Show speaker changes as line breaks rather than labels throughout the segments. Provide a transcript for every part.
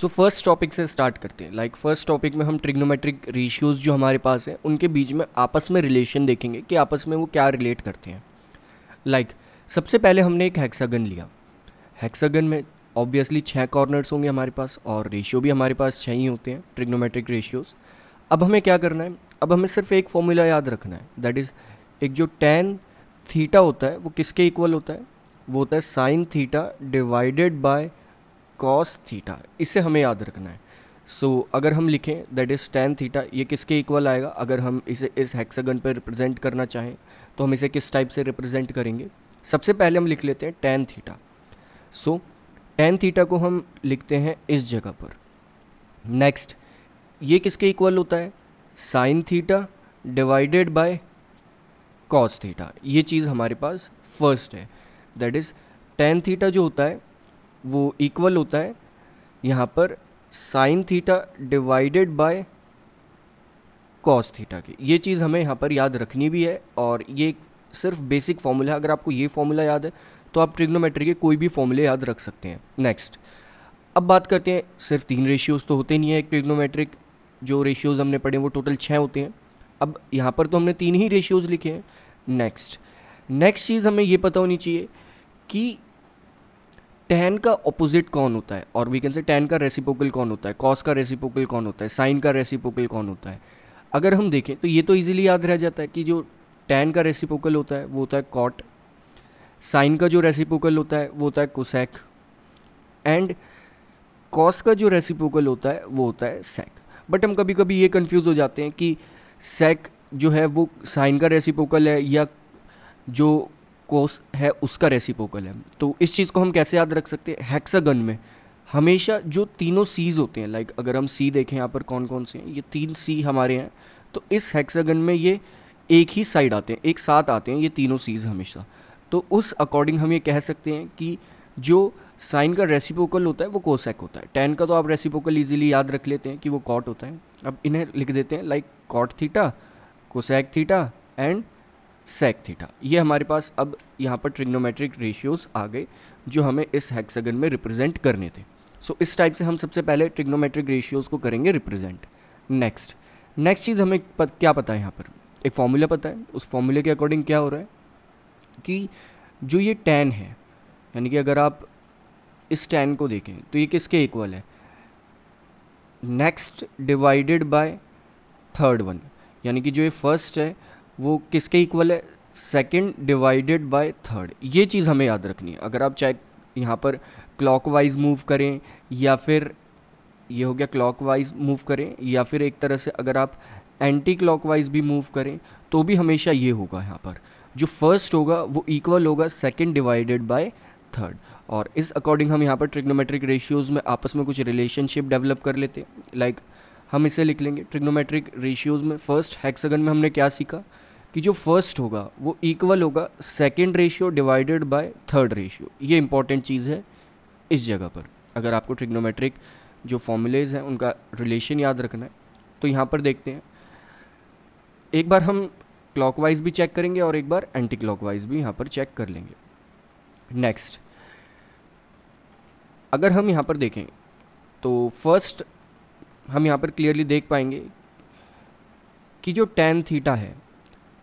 सो first topic से start करते हैं लाइक फर्स्ट टॉपिक में हम ट्रिग्नोमेट्रिक रेशियोज़ जो हमारे पास हैं उनके बीच में आपस में रिलेशन देखेंगे कि आपस में वो क्या रिलेट करते हैं लाइक like, सबसे पहले हमने एक हेक्सागन लिया हेक्सागन में ऑब्वियसली छः कॉर्नर्स होंगे हमारे पास और रेशियो भी हमारे पास छः ही होते हैं ट्रिग्नोमेट्रिक रेशियोज़ अब हमें क्या करना है अब हमें सिर्फ एक फॉर्मूला याद रखना है दैट इज़ एक जो टेन थीटा होता है वो किसके इक्वल होता है वो होता है sine theta divided by cos theta इसे हमें याद रखना है सो so, अगर हम लिखें दैट इज़ टेन थीटा ये किसके इक्वल आएगा अगर हम इसे इस हेक्सागन पर रिप्रेजेंट करना चाहें तो हम इसे किस टाइप से रिप्रेजेंट करेंगे सबसे पहले हम लिख लेते हैं tan theta so tan theta को हम लिखते हैं इस जगह पर नेक्स्ट ये किसके इक्वल होता है sine theta divided by cos theta ये चीज़ हमारे पास फर्स्ट है दैट इज़ टेन थीटा जो होता है वो इक्वल होता है यहाँ पर sine theta divided by cos theta की ये चीज़ हमें यहाँ पर याद रखनी भी है और ये सिर्फ बेसिक फॉर्मूला है अगर आपको ये फॉर्मूला याद है तो आप ट्रिग्नोमेट्री के कोई भी फॉर्मूले याद रख सकते हैं नेक्स्ट अब बात करते हैं सिर्फ तीन रेशियोज़ तो होते नहीं है एक ट्रिग्नोमेट्रिक जो रेशियोज़ हमने पढ़े वो टोटल छः होते हैं अब यहाँ पर तो हमने तीन ही रेशियोज़ लिखे हैं नेक्स्ट नेक्स्ट चीज़ हमें ये पता होनी चाहिए कि टेन का ऑपोजिट कौन होता है और वी कैन से टेन का रेसिपोकल कौन होता है कॉस का रेसिपोकल कौन होता है साइन का रेसिपोकल कौन होता है अगर हम देखें तो ये तो ईजिली याद रह जाता है कि जो टेन का रेसिपोकल होता है वो होता है कॉट साइन का जो रेसिपोकल होता है वो होता है कोसैक एंड कॉस का जो रेसिपोकल होता है वो होता है सेक बट हम कभी कभी ये कन्फ्यूज हो जाते हैं कि सेक जो है वो साइन का रेसिपोकल है या जो कोस है उसका रेसिपोकल है तो इस चीज़ को हम कैसे याद रख सकते हैं हेक्सागन में हमेशा जो तीनों सीज़ होते हैं लाइक अगर हम सी देखें यहाँ पर कौन कौन से हैं ये तीन सी हमारे हैं तो इस हेक्सागन में ये एक ही साइड आते हैं एक साथ आते हैं ये तीनों सीज़ हमेशा तो उस अकॉर्डिंग हम ये कह सकते हैं कि जो साइन का रेसिपोकल होता है वो कोसेक होता है टेन का तो आप रेसिपोकल ईजिली याद रख लेते हैं कि वो कॉट होता है अब इन्हें लिख देते हैं like cot theta cosec theta and sec theta ये हमारे पास अब यहाँ पर ट्रिग्नोमेट्रिक रेशियोज आ गए जो हमें इस हेक्सागन में रिप्रेजेंट करने थे सो so, इस टाइप से हम सबसे पहले ट्रिग्नोमेट्रिक रेशियोज को करेंगे रिप्रेजेंट नेक्स्ट नेक्स्ट चीज़ हमें पत, क्या पता है यहाँ पर एक फॉर्मूला पता है उस फॉर्मूले के अकॉर्डिंग क्या हो रहा है कि जो ये टेन है यानी कि अगर आप इस टेन को देखें तो ये किसके इक्वल है next divided by third one यानी कि जो ये फर्स्ट है वो किसके इक्वल है सेकेंड डिवाइडेड बाय थर्ड ये चीज़ हमें याद रखनी है अगर आप चाहे यहाँ पर वाइज मूव करें या फिर ये हो गया वाइज मूव करें या फिर एक तरह से अगर आप एंटी वाइज़ भी मूव करें तो भी हमेशा ये होगा यहाँ पर जो फर्स्ट होगा वो इक्वल होगा सेकेंड डिवाइडेड बाय थर्ड और इस अकॉर्डिंग हम यहाँ पर ट्रिग्नोमेट्रिक रेशियोज़ में आपस में कुछ रिलेशनशिप डेवलप कर लेते हैं like, लाइक हम इसे लिख लेंगे ट्रिग्नोमेट्रिक रेशियोज़ में फर्स्ट हैक्सगन में हमने क्या सीखा कि जो फर्स्ट होगा वो इक्वल होगा second ratio divided by third ratio ये इंपॉर्टेंट चीज़ है इस जगह पर अगर आपको ट्रिग्नोमेट्रिक जो फॉर्मूलेज हैं उनका रिलेशन याद रखना है तो यहाँ पर देखते हैं एक बार हम क्लॉकवाइज भी चेक करेंगे और एक बार एंटी क्लॉकवाइज भी यहाँ पर चेक कर लेंगे नेक्स्ट अगर हम यहाँ पर देखें तो फर्स्ट हम यहाँ पर क्लियरली देख पाएंगे कि जो टेन थीटा है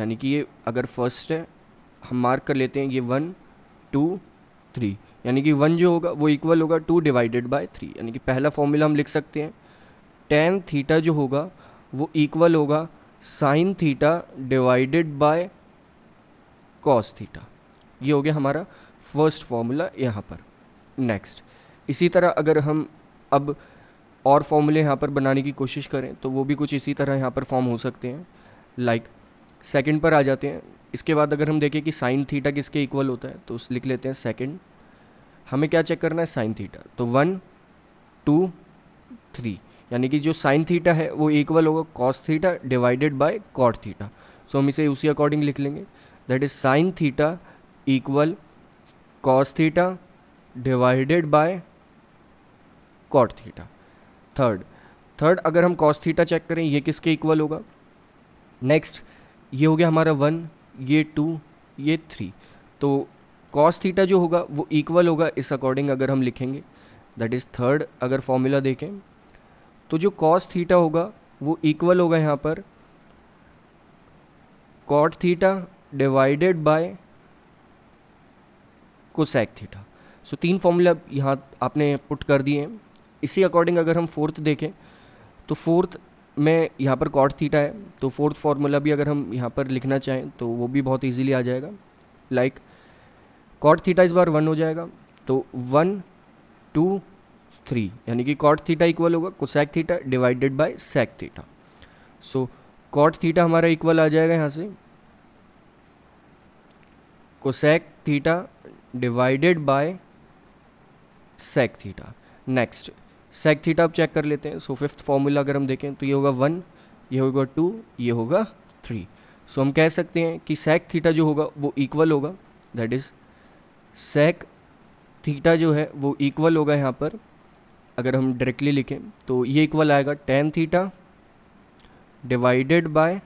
यानी कि ये अगर फर्स्ट है हम मार्क कर लेते हैं ये वन टू थ्री यानी कि वन जो होगा वो इक्वल होगा टू डिवाइडेड बाय थ्री यानी कि पहला फॉर्मूला हम लिख सकते हैं टेन थीटा जो होगा वो इक्वल होगा sine theta divided by cos theta ये हो गया हमारा फर्स्ट फॉर्मूला यहाँ पर नेक्स्ट इसी तरह अगर हम अब और फॉर्मूले यहाँ पर बनाने की कोशिश करें तो वो भी कुछ इसी तरह यहाँ पर फॉर्म हो सकते हैं लाइक like, सेकंड पर आ जाते हैं इसके बाद अगर हम देखें कि साइन थीटा किसके इक्वल होता है तो उस लिख लेते हैं सेकंड हमें क्या चेक करना है साइन थीटा तो वन टू थ्री यानी कि जो साइन थीटा है वो इक्वल होगा cos theta divided by cot theta so हम इसे उसी अकॉर्डिंग लिख लेंगे that is sine theta equal cos theta divided by cot theta third third अगर हम कॉस थीटा चेक करें ये किसके इक्वल होगा नेक्स्ट ये हो गया हमारा वन ये टू ये थ्री तो कॉस थीटा जो होगा वो इक्वल होगा इस अकॉर्डिंग अगर हम लिखेंगे दैट इज़ थर्ड अगर फॉर्मूला देखें तो जो कॉस थीटा होगा वो इक्वल होगा यहाँ पर cot theta divided by cosec theta so तीन फॉर्मूला यहाँ आपने पुट कर दिए हैं इसी अकॉर्डिंग अगर हम फोर्थ देखें तो फोर्थ में यहाँ पर कॉट थीटा है तो फोर्थ फार्मूला भी अगर हम यहाँ पर लिखना चाहें तो वो भी बहुत ईजीली आ जाएगा लाइक कॉट थीटा इस बार वन हो जाएगा तो वन टू थ्री यानी कि कॉट थीटा इक्वल होगा cosec theta divided by sec theta so cot theta हमारा इक्वल आ जाएगा यहाँ से cosec theta divided by sec theta next sec theta आप चेक कर लेते हैं सो फिफ्थ फार्मूला अगर हम देखें तो ये होगा वन ये होगा टू ये होगा थ्री सो हम कह सकते हैं कि सेक थीटा जो होगा वो इक्वल होगा दैट इज़ सेक थीटा जो है वो इक्वल होगा यहाँ पर अगर हम डायरेक्टली लिखें तो ये इक्वल आएगा tan theta divided by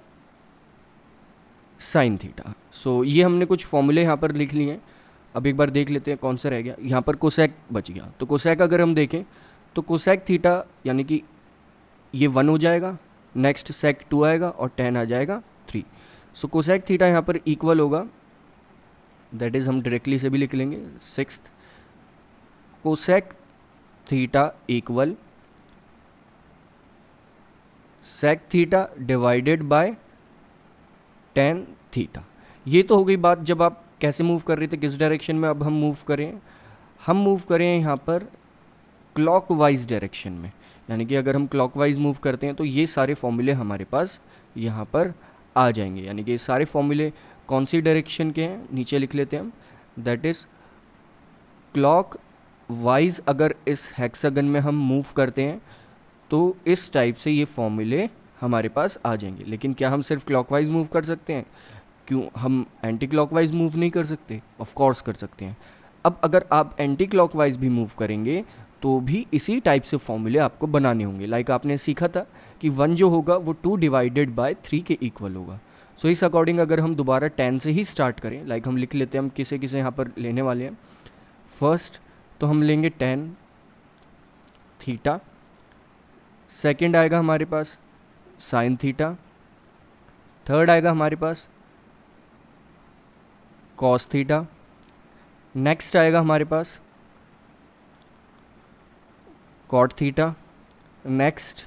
sine theta so ये हमने कुछ फॉर्मूले यहाँ पर लिख लिए हैं अब एक बार देख लेते हैं कौन सा रह गया यहाँ पर कोसेक बच गया तो कोसेक अगर हम देखें तो कोसेक थीटा यानी कि ये वन हो जाएगा नेक्स्ट सेक टू आएगा और टेन आ जाएगा थ्री सो कोसेक थीटा यहाँ पर इक्वल होगा दैट इज़ हम डायरेक्टली से भी लिख लेंगे six cosec theta equal sec theta divided by tan theta ये तो हो गई बात जब आप कैसे मूव कर रहे थे किस डायरेक्शन में अब हम मूव करें हम मूव करें यहाँ पर क्लॉकवाइज डायरेक्शन में यानी कि अगर हम क्लॉकवाइज मूव करते हैं तो ये सारे फॉर्मूले हमारे पास यहाँ पर आ जाएंगे यानी कि ये सारे फॉर्मूले कौन सी डायरेक्शन के हैं नीचे लिख लेते हैं हम दैट इज़ क्लॉक वाइज अगर इस हेक्सागन में हम मूव करते हैं तो इस टाइप से ये फॉर्मूले हमारे पास आ जाएंगे लेकिन क्या हम सिर्फ क्लॉकवाइज मूव कर सकते हैं क्यों हम एंटी क्लॉकवाइज मूव नहीं कर सकते ऑफ कोर्स कर सकते हैं अब अगर आप एंटी क्लॉकवाइज भी मूव करेंगे तो भी इसी टाइप से फॉर्मूले आपको बनाने होंगे लाइक आपने सीखा था कि वन जो होगा वो टू डिवाइडेड बाय थ्री के इक्वल होगा सो so, इस अकॉर्डिंग अगर हम दोबारा टेन से ही स्टार्ट करें लाइक हम लिख लेते हैं हम किसे किसे यहाँ पर लेने वाले हैं फर्स्ट तो हम लेंगे टेन थीटा सेकेंड आएगा हमारे पास साइन थीटा थर्ड आएगा हमारे पास कॉस थीटा नेक्स्ट आएगा हमारे पास cot theta next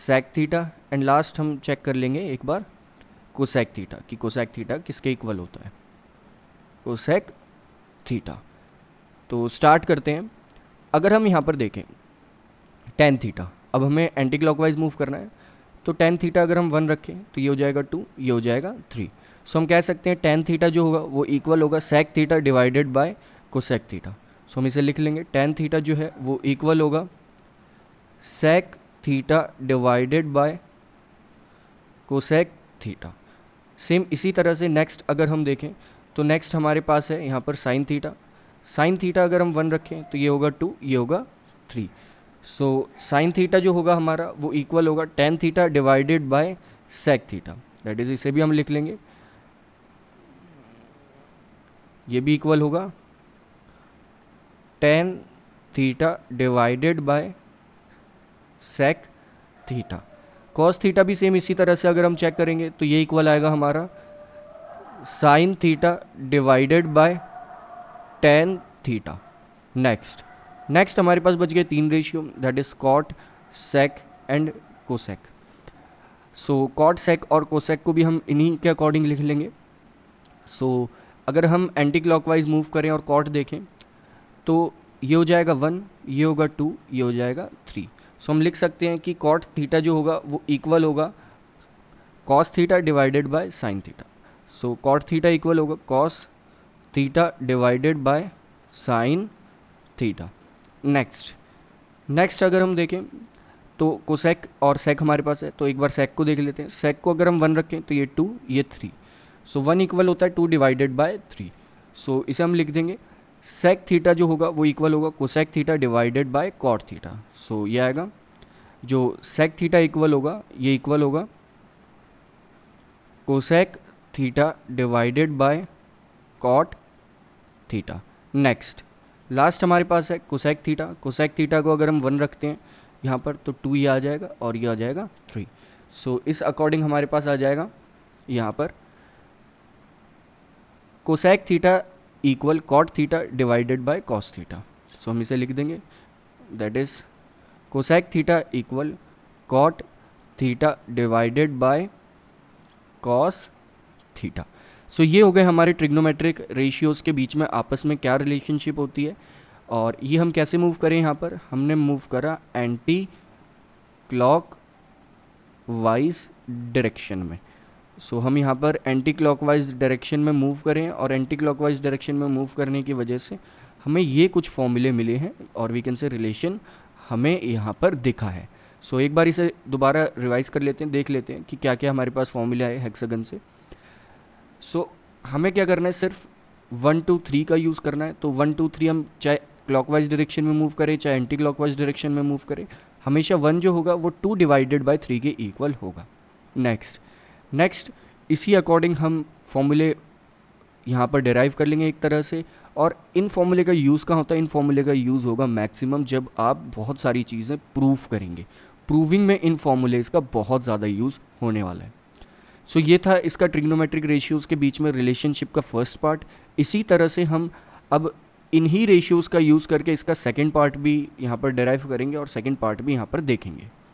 sec theta and last हम चेक कर लेंगे एक बार कोसेक थीटा कि कोसेक थीटा किसके इक्वल होता है कोसेक थीटा तो स्टार्ट करते हैं अगर हम यहाँ पर देखें टेन थीटा अब हमें एंटी क्लॉकवाइज मूव करना है तो टेन थीटा अगर हम वन रखें तो ये हो जाएगा टू ये हो जाएगा थ्री सो so, हम कह सकते हैं टेन थीटा जो होगा वो इक्वल होगा sec theta divided by cosec theta so हम इसे लिख लेंगे टेन थीटा जो है वो इक्वल होगा sec theta divided by cosec theta same इसी तरह से नेक्स्ट अगर हम देखें तो नेक्स्ट हमारे पास है यहाँ पर साइन थीटा साइन थीटा अगर हम वन रखें तो ये होगा टू ये होगा थ्री सो साइन थीटा जो होगा हमारा वो इक्वल होगा tan theta divided by sec theta that is इसे भी हम लिख लेंगे ये भी इक्वल होगा tan theta divided by sec theta cos theta भी सेम इसी तरह से अगर हम चेक करेंगे तो ये इक्वल आएगा हमारा sine theta divided by tan theta next next हमारे पास बच गए तीन ratio that is cot sec and cosec so cot sec और कोसेक को भी हम इन्हीं के अकॉर्डिंग लिख लेंगे सो so, अगर हम एंटी क्लॉकवाइज मूव करें और कॉट देखें तो ये हो जाएगा वन ये होगा टू ये हो जाएगा थ्री सो हम लिख सकते हैं कि कॉट थीटा जो होगा वो इक्वल होगा cos theta divided by sine theta so cot theta equal होगा cos theta divided by sine theta next next अगर हम देखें तो कोसेक और सेक हमारे पास है तो एक बार सेक को देख लेते हैं सेक को अगर हम वन रखें तो ये टू ये थ्री सो वन इक्वल होता है two divided by three so इसे हम लिख देंगे सेक थीटा जो होगा वो इक्वल होगा cosec theta divided by cot theta so ये आएगा जो सेक थीटा इक्वल होगा ये इक्वल होगा cosec theta divided by cot theta next last हमारे पास है कोसेक थीटा कोसेक थीटा को अगर हम वन रखते हैं यहाँ पर तो टू ये आ जाएगा और ये आ जाएगा थ्री सो so, इस अकॉर्डिंग हमारे पास आ जाएगा यहाँ पर cosec theta equal cot theta divided by cos theta so हम इसे लिख देंगे that is cosec theta equal cot theta divided by cos theta so ये हो गए हमारे ट्रिग्नोमेट्रिक रेशियोज़ के बीच में आपस में क्या रिलेशनशिप होती है और ये हम कैसे मूव करें यहाँ पर हमने मूव करा एंटी क्लॉक वाइज डायरेक्शन में सो so, हम यहाँ पर एंटी क्लॉकवाइज डायरेक्शन में मूव करें और एंटी क्लॉकवाइज डायरेक्शन में मूव करने की वजह से हमें ये कुछ फॉर्मूले मिले हैं और वी कैन से रिलेशन हमें यहाँ पर दिखा है सो so, एक बार इसे दोबारा रिवाइज़ कर लेते हैं देख लेते हैं कि क्या क्या हमारे पास फॉर्मूला है हेक्सागन से सो so, हमें क्या करना है सिर्फ वन टू थ्री का यूज़ करना है तो वन टू थ्री हम चाहे क्लॉकवाइज डायरेक्शन में मूव करें चाहे एंटी क्लॉकवाइज डायरेक्शन में मूव करें हमेशा वन जो होगा वो टू डिवाइडेड बाई थ्री के इक्वल होगा नेक्स्ट नेक्स्ट इसी अकॉर्डिंग हम फॉर्मूले यहाँ पर डेराइव कर लेंगे एक तरह से और इन फॉर्मूले का यूज़ कहाँ होता है इन फॉर्मूले का यूज़ होगा मैक्सिमम जब आप बहुत सारी चीज़ें प्रूव करेंगे प्रूविंग में इन फॉर्मूलेज का बहुत ज़्यादा यूज़ होने वाला है सो so, ये था इसका ट्रिग्नोमेट्रिक रेशियोज़ के बीच में रिलेशनशिप का फर्स्ट पार्ट इसी तरह से हम अब इन्हीं रेशियोज़ का यूज़ करके इसका सेकेंड पार्ट भी यहाँ पर डेराइव करेंगे और सेकेंड पार्ट भी यहाँ पर देखेंगे